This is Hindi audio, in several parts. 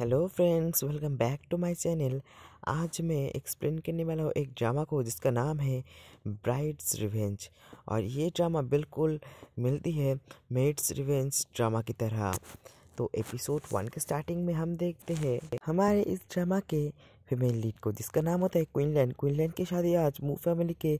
hello friends welcome back to my channel आज मैं एक्सप्लेन करने वाला हूँ एक ड्रामा को जिसका नाम है ब्राइड्स रिवेंज और ये ड्रामा बिल्कुल मिलती है मेड्स रिवेंज ड्रामा की तरह तो एपिसोड वन के स्टार्टिंग में हम देखते हैं हमारे इस ड्रामा के फीमेल लीड को जिसका नाम होता है क्वीनलैंड क्वीनलैंड की शादी आज मू फैमिली के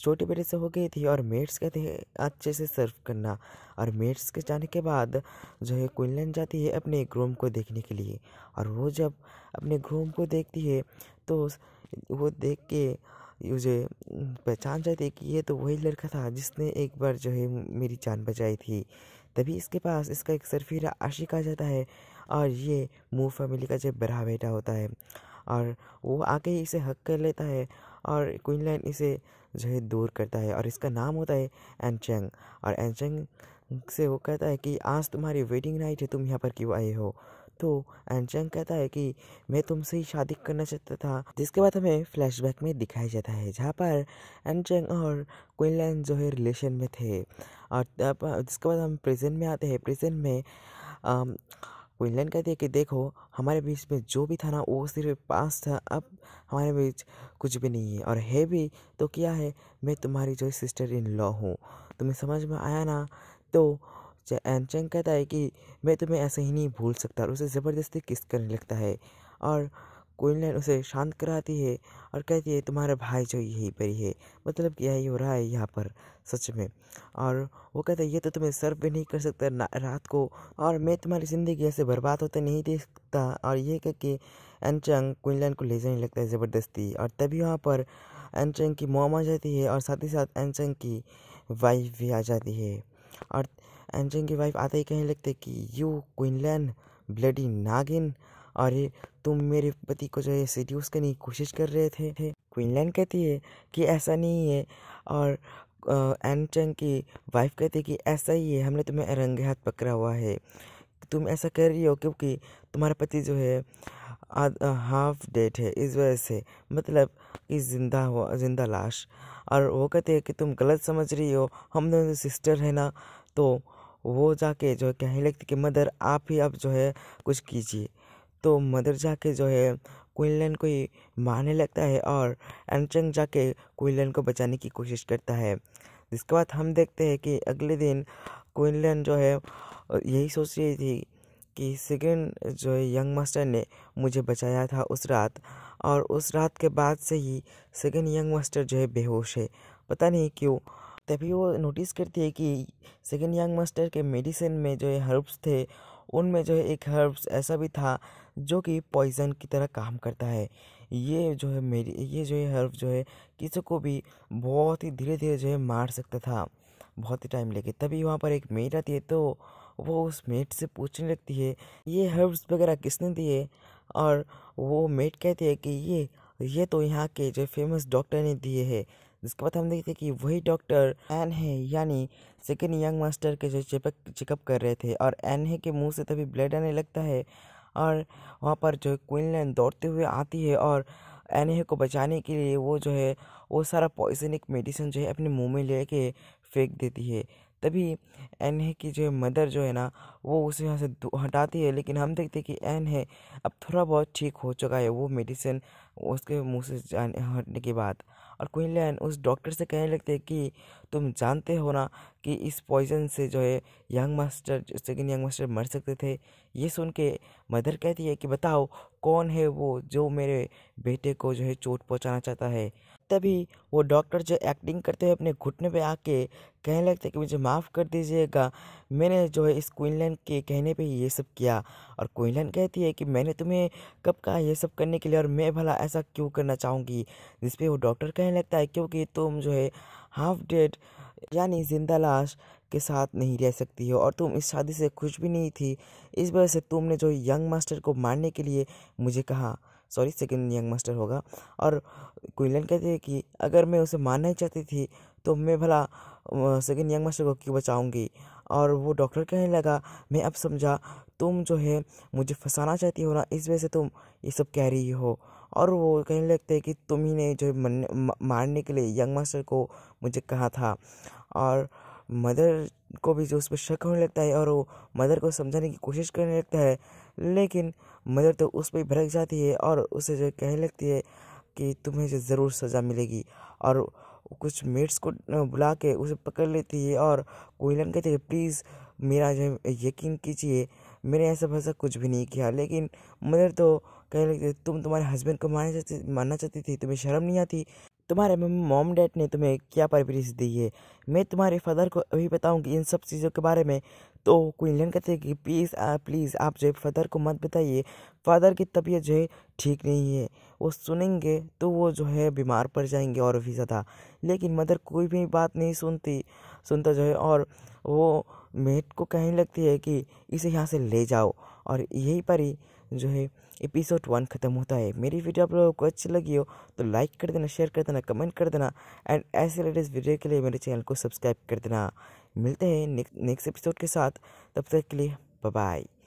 छोटे बेटे से हो गई थी और मेट्स के थे अच्छे से सर्व करना और मेट्स के जाने के बाद जो है क्वीनलैंड जाती है अपने ग्रोम को देखने के लिए और वो जब अपने ग्रोम को देखती है तो वो देख के मुझे पहचान जाती है कि ये तो वही लड़का था जिसने एक बार जो है मेरी जान बचाई थी तभी इसके पास इसका एक सरफीरा आशिक आ जाता है और ये मू फैमिली का जो बड़ा बेटा होता है और वो आके इसे हक कर लेता है और क्वीनलैंड इसे जो है दूर करता है और इसका नाम होता है एनचेंग और एनचेंग से वो कहता है कि आज तुम्हारी वेडिंग नाइट है तुम यहाँ पर क्यों आए हो तो एनचेंग कहता है कि मैं तुमसे ही शादी करना चाहता था जिसके बाद हमें फ्लैशबैक में दिखाया जाता है जहाँ पर एनचेंग और क्वीनलैंड जो है रिलेशन में थे और जिसके बाद हम प्रेजेंट में आते हैं प्रेजेंट में आ, um, लैंड कहती दिया कि देखो हमारे बीच में जो भी था ना वो सिर्फ पास था अब हमारे बीच कुछ भी नहीं है और है भी तो क्या है मैं तुम्हारी जो सिस्टर इन लॉ हूँ तुम्हें समझ में आया ना तो चंग कहता है कि मैं तुम्हें ऐसे ही नहीं भूल सकता और उसे ज़बरदस्ती किस करने लगता है और कोयलन उसे शांत कराती है और कहती है तुम्हारा भाई जो यहीं पर ही है मतलब कि यही हो रहा है यहाँ पर सच में और वो कहता है ये तो तुम्हें सर पे नहीं कर सकता रात को और मैं तुम्हारी ज़िंदगी ऐसे बर्बाद होते नहीं देख सकता और ये कह के एनचंग क्विनलैंड को ले जाने लगता है ज़बरदस्ती और तभी वहाँ पर एनचंग की मोम आ जाती है और साथ ही साथ एनचंग की वाइफ भी आ जाती है और एनचंग की वाइफ आते ही कहने लगते कि यू क्विनलैंड ब्लडी नागिन अरे तुम मेरे पति को जो है सीड्यूस करने की कोशिश कर रहे थे क्वीन क्वीनलैंड कहती है कि ऐसा नहीं है और एन चंग की वाइफ कहती है कि ऐसा ही है हमने तुम्हें रंगे हाथ पकड़ा हुआ है तुम ऐसा कर रही हो क्योंकि तुम्हारा पति जो है हाफ डेड है इस वजह से मतलब कि जिंदा हुआ जिंदा लाश और वो कहते हैं कि तुम गलत समझ रही हो हम दोनों सिस्टर है ना तो वो जाके जो है कहने लगती कि मदर आप ही अब जो है कुछ कीजिए तो मदर जाके जो है क्विनलैन को ही मारने लगता है और एनचंग जाके क्विनलैन को बचाने की कोशिश करता है जिसके बाद हम देखते हैं कि अगले दिन क्विनलैन जो है यही सोच रही थी कि सेकेंड जो है यंग मास्टर ने मुझे बचाया था उस रात और उस रात के बाद से ही सेकेंड यंग मास्टर जो है बेहोश है पता नहीं क्यों तभी वो नोटिस करती है कि सेकेंड यंग मास्टर के मेडिसिन में जो है हर्ब्स थे उनमें जो है एक हर्ब्स ऐसा भी था जो कि पॉइजन की तरह काम करता है ये जो है मेरी ये जो है हर्ब जो है किसी को भी बहुत ही धीरे धीरे जो है मार सकता था बहुत ही टाइम लेके तभी वहाँ पर एक मेट आती है तो वो उस मेट से पूछने लगती है ये हर्ब्स वगैरह किसने दिए और वो मेट कहती है कि ये ये तो यहाँ के जो फेमस डॉक्टर ने दिए हैं जिसके बाद हम देखते कि वही डॉक्टर एन है यानी सेकेंड यंग मास्टर के जो चेकअप चेकअप कर रहे थे और एन है के मुंह से तभी ब्लड आने लगता है और वहाँ पर जो क्वीनलैंड दौड़ते हुए आती है और एनहे को बचाने के लिए वो जो है वो सारा पॉइजनिक मेडिसिन जो है अपने मुंह में लेके फेंक देती है तभी एन है की जो है मदर जो है ना वो उसे यहाँ से हटाती है लेकिन हम देखते हैं कि एन है अब थोड़ा बहुत ठीक हो चुका है वो मेडिसिन उसके मुंह से जाने हटने के बाद और क्विनलैन उस डॉक्टर से कहने लगते हैं कि तुम जानते हो ना कि इस पॉइजन से जो है young master second young master मर सकते थे ये सुन के मदर कहती है कि बताओ कौन है वो जो मेरे बेटे को जो है चोट पहुंचाना चाहता है तभी वो डॉक्टर जो एक्टिंग करते हुए अपने घुटने पे आके कहने लगते कि मुझे माफ़ कर दीजिएगा मैंने जो है इस क्वीनलैंड के कहने पे ये सब किया और क्वीनलैंड कहती है कि मैंने तुम्हें कब कहा ये सब करने के लिए और मैं भला ऐसा क्यों करना चाहूँगी जिस वो डॉक्टर कहने लगता है क्योंकि तुम जो है हाफ डेड यानी जिंदा लाश के साथ नहीं रह सकती हो और तुम इस शादी से खुश भी नहीं थी इस वजह से तुमने जो यंग मास्टर को मारने के लिए मुझे कहा सॉरी सेकंड यंग मास्टर होगा और क्विलन कहते हैं कि अगर मैं उसे मारना ही चाहती थी तो मैं भला सेकंड यंग मास्टर को क्यों बचाऊंगी और वो डॉक्टर कहने लगा मैं अब समझा तुम जो है मुझे फंसाना चाहती हो ना इस वजह से तुम ये सब कह रही हो और वो कहने लगते हैं कि तुम ही ने जो है मारने के लिए यंग मास्टर को मुझे कहा था और मदर को भी जो उस पर शक होने लगता है और वो मदर को समझाने की कोशिश करने लगता है लेकिन मदर तो उस पर भड़क जाती है और उसे जो कहने लगती है कि तुम्हें जो ज़रूर सज़ा मिलेगी और कुछ मेट्स को बुला के उसे पकड़ लेती है और कोयलन कहती है प्लीज़ मेरा जो यकीन कीजिए मैंने ऐसा वैसा कुछ भी नहीं किया लेकिन मदर तो कहने लगती है तुम तुम्हारे हस्बैंड को मानना चाहती मानना चाहती थी तुम्हें शर्म नहीं आती तुम्हारे मोम डैड ने तुम्हें क्या परवरिश दी है मैं तुम्हारे फादर को अभी बताऊंगी इन सब चीज़ों के बारे में तो क्विंलन कहते हैं कि प्लीज़ आ, प्लीज़ आप जो फादर को मत बताइए फादर की तबीयत जो है ठीक नहीं है वो सुनेंगे तो वो जो है बीमार पड़ जाएंगे और भी ज़्यादा लेकिन मदर कोई भी बात नहीं सुनती सुनता जो है और वो मेट को कहने लगती है कि इसे यहाँ से ले जाओ और यही परी जो है एपिसोड वन ख़त्म होता है मेरी वीडियो आप लोगों को अच्छी लगी हो तो लाइक कर देना शेयर कर देना कमेंट कर देना एंड ऐसे लेटेस्ट वीडियो के लिए मेरे चैनल को सब्सक्राइब कर देना मिलते हैं नेक्स्ट एपिसोड के साथ तब तक के लिए बाय